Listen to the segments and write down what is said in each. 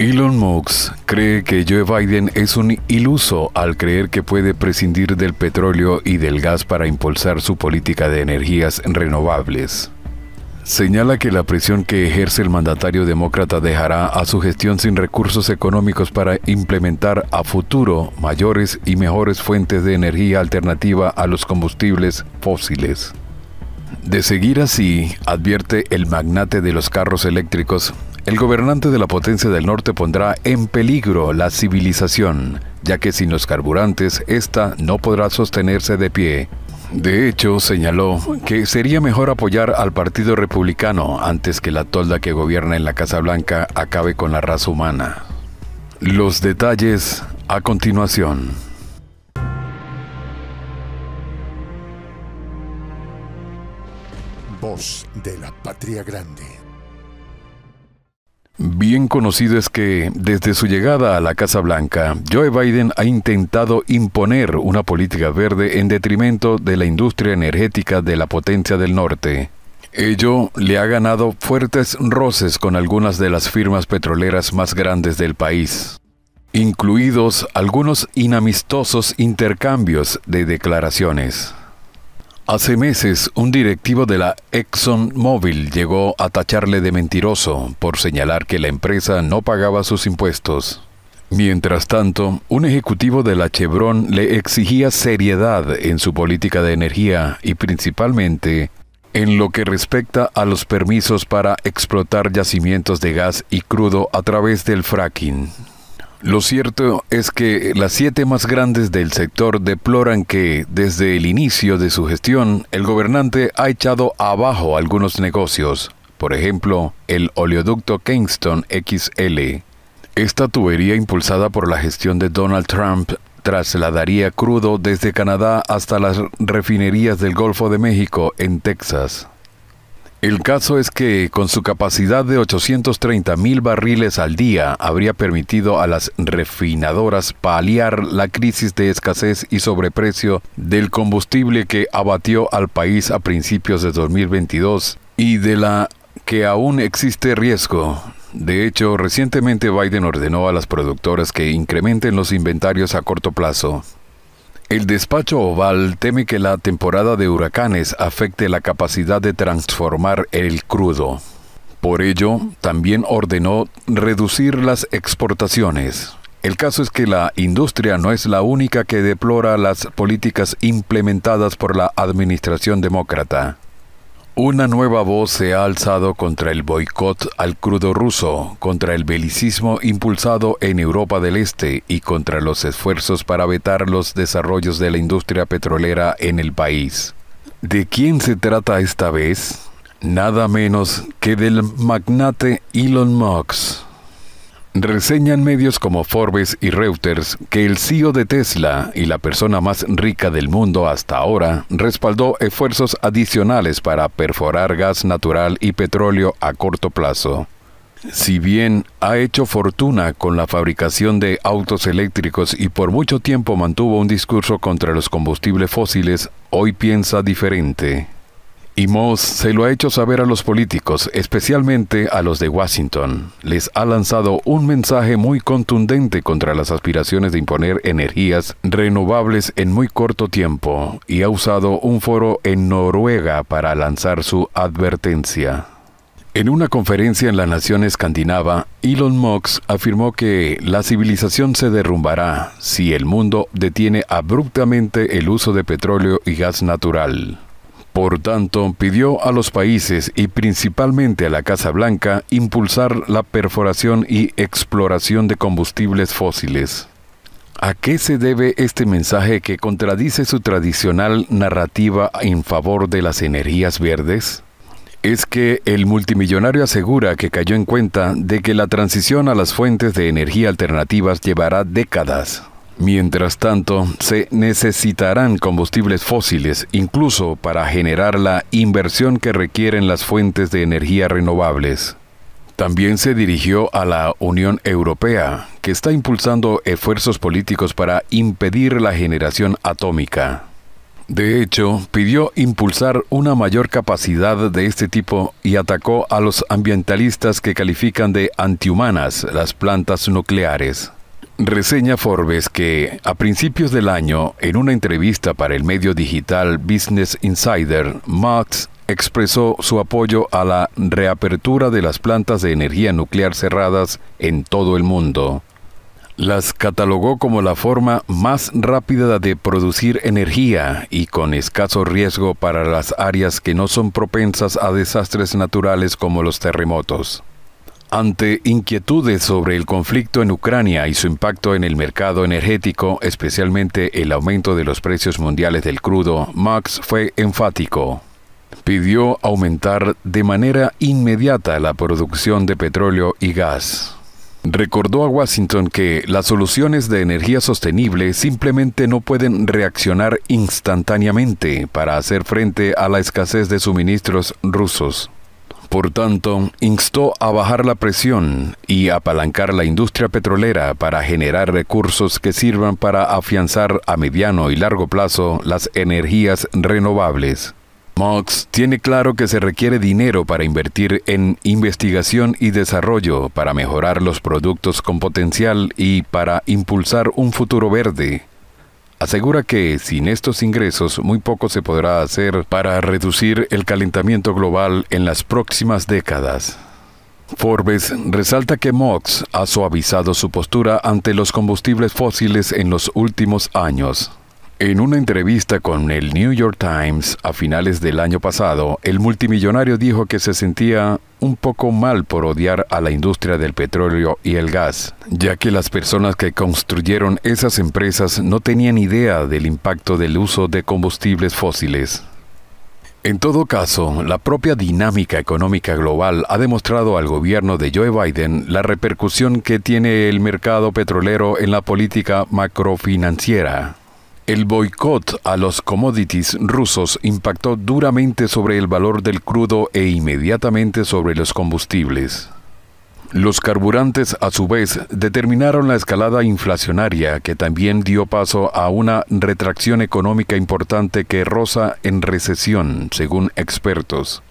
Elon Musk cree que Joe Biden es un iluso al creer que puede prescindir del petróleo y del gas para impulsar su política de energías renovables. Señala que la presión que ejerce el mandatario demócrata dejará a su gestión sin recursos económicos para implementar a futuro mayores y mejores fuentes de energía alternativa a los combustibles fósiles. De seguir así, advierte el magnate de los carros eléctricos, el gobernante de la potencia del norte pondrá en peligro la civilización, ya que sin los carburantes ésta no podrá sostenerse de pie. De hecho, señaló que sería mejor apoyar al Partido Republicano antes que la tolda que gobierna en la Casa Blanca acabe con la raza humana. Los detalles a continuación. Voz de la Patria Grande bien conocido es que desde su llegada a la Casa Blanca, Joe Biden ha intentado imponer una política verde en detrimento de la industria energética de la potencia del norte. Ello le ha ganado fuertes roces con algunas de las firmas petroleras más grandes del país, incluidos algunos inamistosos intercambios de declaraciones. Hace meses, un directivo de la ExxonMobil llegó a tacharle de mentiroso por señalar que la empresa no pagaba sus impuestos. Mientras tanto, un ejecutivo de la Chevron le exigía seriedad en su política de energía y principalmente en lo que respecta a los permisos para explotar yacimientos de gas y crudo a través del fracking. Lo cierto es que las siete más grandes del sector deploran que, desde el inicio de su gestión, el gobernante ha echado abajo algunos negocios, por ejemplo, el oleoducto Kingston XL. Esta tubería impulsada por la gestión de Donald Trump trasladaría crudo desde Canadá hasta las refinerías del Golfo de México en Texas. El caso es que con su capacidad de 830 mil barriles al día habría permitido a las refinadoras paliar la crisis de escasez y sobreprecio del combustible que abatió al país a principios de 2022 y de la que aún existe riesgo. De hecho, recientemente Biden ordenó a las productoras que incrementen los inventarios a corto plazo. El despacho Oval teme que la temporada de huracanes afecte la capacidad de transformar el crudo. Por ello, también ordenó reducir las exportaciones. El caso es que la industria no es la única que deplora las políticas implementadas por la administración demócrata. Una nueva voz se ha alzado contra el boicot al crudo ruso, contra el belicismo impulsado en Europa del Este y contra los esfuerzos para vetar los desarrollos de la industria petrolera en el país. ¿De quién se trata esta vez? Nada menos que del magnate Elon Musk Reseñan medios como Forbes y Reuters que el CEO de Tesla y la persona más rica del mundo hasta ahora respaldó esfuerzos adicionales para perforar gas natural y petróleo a corto plazo. Si bien ha hecho fortuna con la fabricación de autos eléctricos y por mucho tiempo mantuvo un discurso contra los combustibles fósiles, hoy piensa diferente. Y Moss se lo ha hecho saber a los políticos, especialmente a los de Washington. Les ha lanzado un mensaje muy contundente contra las aspiraciones de imponer energías renovables en muy corto tiempo y ha usado un foro en Noruega para lanzar su advertencia. En una conferencia en la nación escandinava, Elon Musk afirmó que la civilización se derrumbará si el mundo detiene abruptamente el uso de petróleo y gas natural. Por tanto, pidió a los países y principalmente a la Casa Blanca impulsar la perforación y exploración de combustibles fósiles. ¿A qué se debe este mensaje que contradice su tradicional narrativa en favor de las energías verdes? es que el multimillonario asegura que cayó en cuenta de que la transición a las fuentes de energía alternativas llevará décadas. Mientras tanto, se necesitarán combustibles fósiles incluso para generar la inversión que requieren las fuentes de energía renovables. También se dirigió a la Unión Europea, que está impulsando esfuerzos políticos para impedir la generación atómica. De hecho, pidió impulsar una mayor capacidad de este tipo y atacó a los ambientalistas que califican de antihumanas las plantas nucleares. Reseña Forbes que a principios del año, en una entrevista para el medio digital Business Insider, Max expresó su apoyo a la reapertura de las plantas de energía nuclear cerradas en todo el mundo. Las catalogó como la forma más rápida de producir energía y con escaso riesgo para las áreas que no son propensas a desastres naturales como los terremotos. Ante inquietudes sobre el conflicto en Ucrania y su impacto en el mercado energético, especialmente el aumento de los precios mundiales del crudo, Max fue enfático. Pidió aumentar de manera inmediata la producción de petróleo y gas. Recordó a Washington que las soluciones de energía sostenible simplemente no pueden reaccionar instantáneamente para hacer frente a la escasez de suministros rusos. Por tanto, instó a bajar la presión y apalancar la industria petrolera para generar recursos que sirvan para afianzar a mediano y largo plazo las energías renovables. Mox tiene claro que se requiere dinero para invertir en investigación y desarrollo, para mejorar los productos con potencial y para impulsar un futuro verde asegura que sin estos ingresos muy poco se podrá hacer para reducir el calentamiento global en las próximas décadas. Forbes resalta que Mox ha suavizado su postura ante los combustibles fósiles en los últimos años. En una entrevista con el New York Times a finales del año pasado, el multimillonario dijo que se sentía un poco mal por odiar a la industria del petróleo y el gas, ya que las personas que construyeron esas empresas no tenían idea del impacto del uso de combustibles fósiles. En todo caso, la propia dinámica económica global ha demostrado al gobierno de Joe Biden la repercusión que tiene el mercado petrolero en la política macrofinanciera. El boicot a los commodities rusos impactó duramente sobre el valor del crudo e inmediatamente sobre los combustibles. Los carburantes, a su vez, determinaron la escalada inflacionaria que también dio paso a una retracción económica importante que roza en recesión, según expertos.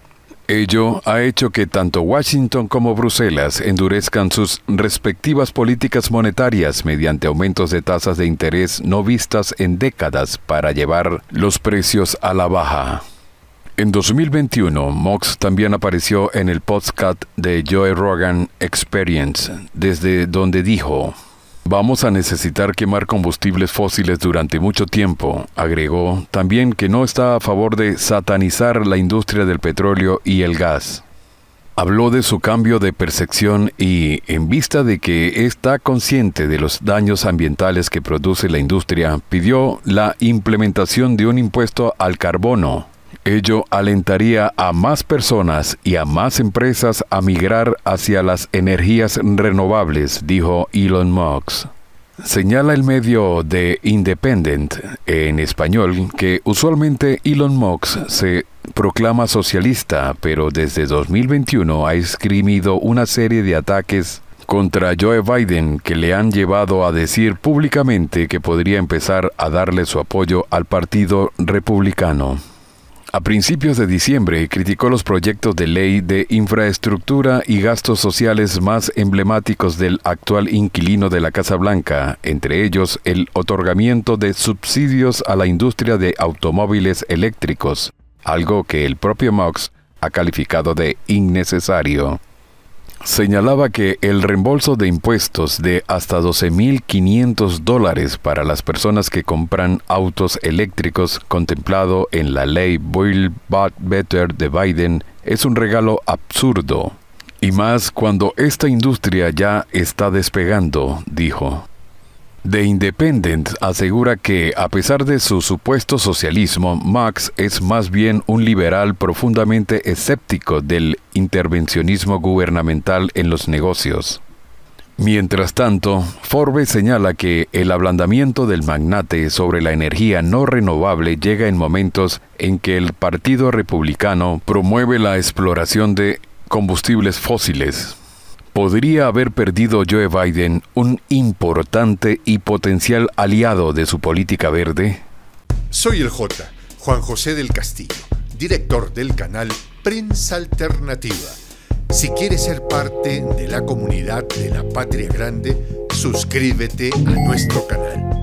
Ello ha hecho que tanto Washington como Bruselas endurezcan sus respectivas políticas monetarias mediante aumentos de tasas de interés no vistas en décadas para llevar los precios a la baja. En 2021, Mox también apareció en el podcast de Joe Rogan Experience, desde donde dijo, Vamos a necesitar quemar combustibles fósiles durante mucho tiempo, agregó, también que no está a favor de satanizar la industria del petróleo y el gas. Habló de su cambio de percepción y, en vista de que está consciente de los daños ambientales que produce la industria, pidió la implementación de un impuesto al carbono Ello alentaría a más personas y a más empresas a migrar hacia las energías renovables, dijo Elon Musk. Señala el medio de Independent en español que usualmente Elon Musk se proclama socialista, pero desde 2021 ha escribido una serie de ataques contra Joe Biden que le han llevado a decir públicamente que podría empezar a darle su apoyo al Partido Republicano. A principios de diciembre criticó los proyectos de ley de infraestructura y gastos sociales más emblemáticos del actual inquilino de la Casa Blanca, entre ellos el otorgamiento de subsidios a la industria de automóviles eléctricos, algo que el propio Mox ha calificado de innecesario señalaba que el reembolso de impuestos de hasta 12.500 dólares para las personas que compran autos eléctricos contemplado en la ley Build Back Better de Biden es un regalo absurdo. Y más cuando esta industria ya está despegando, dijo. The Independent asegura que, a pesar de su supuesto socialismo, Marx es más bien un liberal profundamente escéptico del intervencionismo gubernamental en los negocios. Mientras tanto, Forbes señala que el ablandamiento del magnate sobre la energía no renovable llega en momentos en que el Partido Republicano promueve la exploración de combustibles fósiles podría haber perdido Joe Biden un importante y potencial aliado de su política verde? Soy el J, Juan José del Castillo, director del canal Prensa Alternativa. Si quieres ser parte de la comunidad de la Patria Grande, suscríbete a nuestro canal.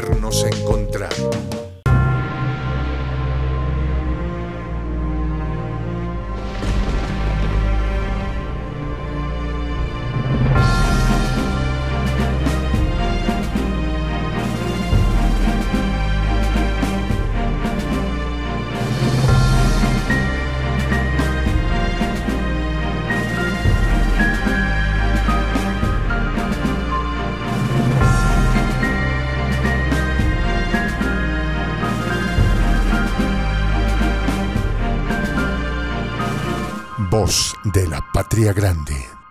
podernos encontrar. de la patria grande.